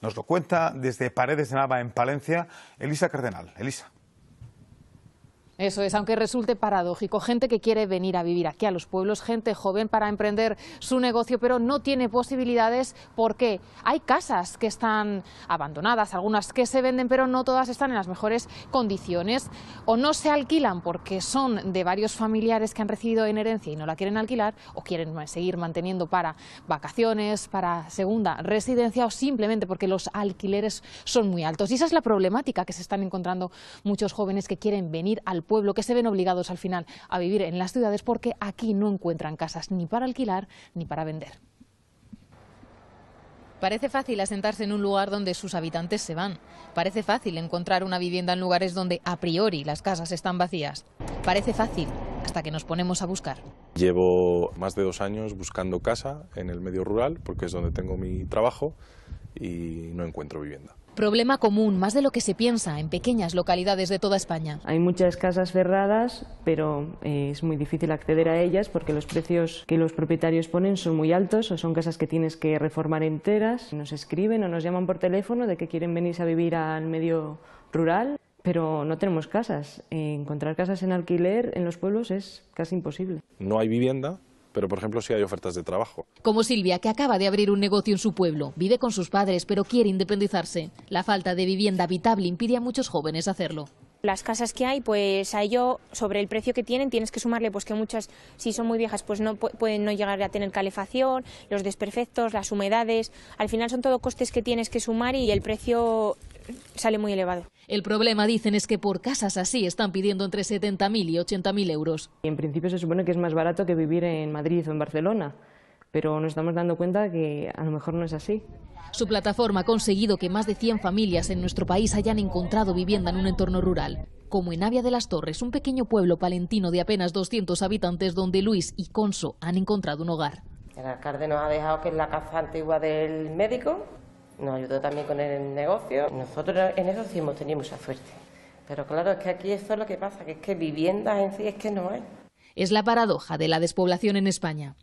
Nos lo cuenta desde Paredes de Nava en Palencia, Elisa Cardenal. Elisa. Eso es, aunque resulte paradójico, gente que quiere venir a vivir aquí a los pueblos, gente joven para emprender su negocio, pero no tiene posibilidades porque hay casas que están abandonadas, algunas que se venden, pero no todas están en las mejores condiciones o no se alquilan porque son de varios familiares que han recibido en herencia y no la quieren alquilar o quieren seguir manteniendo para vacaciones, para segunda residencia o simplemente porque los alquileres son muy altos. Y esa es la problemática que se están encontrando muchos jóvenes que quieren venir al pueblo que se ven obligados al final a vivir en las ciudades porque aquí no encuentran casas ni para alquilar ni para vender. Parece fácil asentarse en un lugar donde sus habitantes se van. Parece fácil encontrar una vivienda en lugares donde a priori las casas están vacías. Parece fácil hasta que nos ponemos a buscar. Llevo más de dos años buscando casa en el medio rural porque es donde tengo mi trabajo y no encuentro vivienda. Problema común, más de lo que se piensa, en pequeñas localidades de toda España. Hay muchas casas cerradas, pero eh, es muy difícil acceder a ellas porque los precios que los propietarios ponen son muy altos o son casas que tienes que reformar enteras. Nos escriben o nos llaman por teléfono de que quieren venir a vivir al medio rural pero no tenemos casas. Eh, encontrar casas en alquiler en los pueblos es casi imposible. No hay vivienda pero por ejemplo si hay ofertas de trabajo. Como Silvia, que acaba de abrir un negocio en su pueblo, vive con sus padres, pero quiere independizarse. La falta de vivienda habitable impide a muchos jóvenes hacerlo las casas que hay, pues a ello, sobre el precio que tienen, tienes que sumarle pues que muchas, si son muy viejas, pues no pueden no llegar a tener calefacción, los desperfectos, las humedades. Al final son todo costes que tienes que sumar y el precio sale muy elevado. El problema, dicen, es que por casas así están pidiendo entre 70.000 y 80.000 euros. en principio se supone que es más barato que vivir en Madrid o en Barcelona, pero nos estamos dando cuenta que a lo mejor no es así. Su plataforma ha conseguido que más de 100 familias en nuestro país hayan encontrado vivienda en un entorno rural como en Avia de las Torres, un pequeño pueblo palentino de apenas 200 habitantes donde Luis y Conso han encontrado un hogar. El alcalde nos ha dejado que es la casa antigua del médico, nos ayudó también con el negocio. Nosotros en eso sí hemos tenido mucha suerte. Pero claro, es que aquí esto es lo que pasa, que es que viviendas en sí es que no hay. Es la paradoja de la despoblación en España.